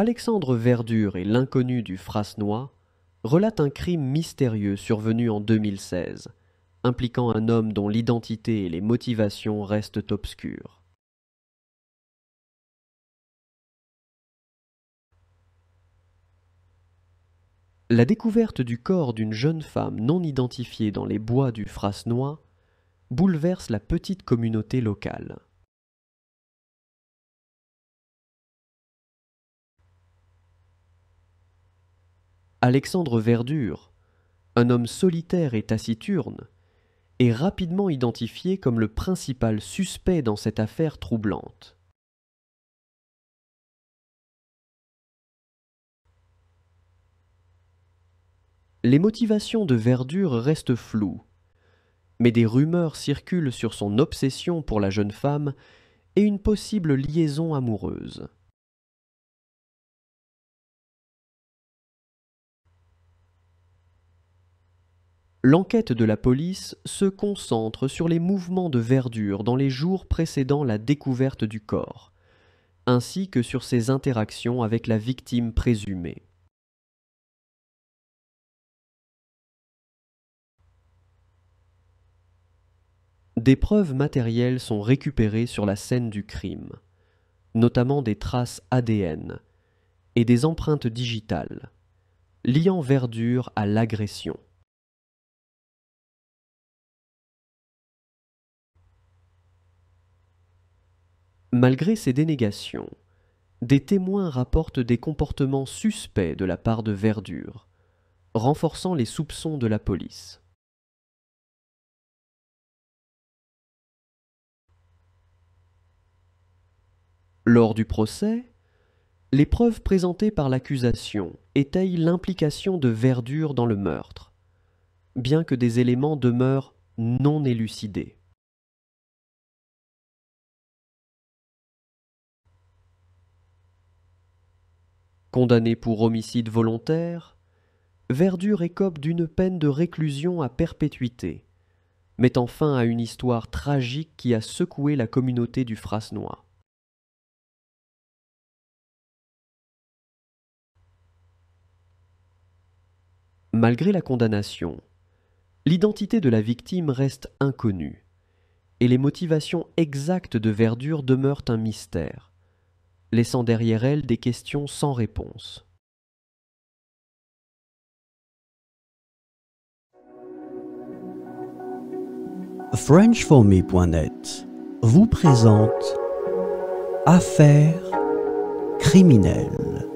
Alexandre Verdure et l'inconnu du Frasnois relatent un crime mystérieux survenu en 2016, impliquant un homme dont l'identité et les motivations restent obscures. La découverte du corps d'une jeune femme non identifiée dans les bois du Frasnois bouleverse la petite communauté locale. Alexandre Verdure, un homme solitaire et taciturne, est rapidement identifié comme le principal suspect dans cette affaire troublante. Les motivations de Verdure restent floues, mais des rumeurs circulent sur son obsession pour la jeune femme et une possible liaison amoureuse. L'enquête de la police se concentre sur les mouvements de verdure dans les jours précédant la découverte du corps, ainsi que sur ses interactions avec la victime présumée. Des preuves matérielles sont récupérées sur la scène du crime, notamment des traces ADN et des empreintes digitales, liant verdure à l'agression. Malgré ces dénégations, des témoins rapportent des comportements suspects de la part de Verdure, renforçant les soupçons de la police. Lors du procès, les preuves présentées par l'accusation étayent l'implication de Verdure dans le meurtre, bien que des éléments demeurent non élucidés. Condamné pour homicide volontaire, Verdure écope d'une peine de réclusion à perpétuité, mettant fin à une histoire tragique qui a secoué la communauté du Frasnois. Malgré la condamnation, l'identité de la victime reste inconnue, et les motivations exactes de Verdure demeurent un mystère laissant derrière elle des questions sans réponse. FrenchForMe.net vous présente Affaires criminelles.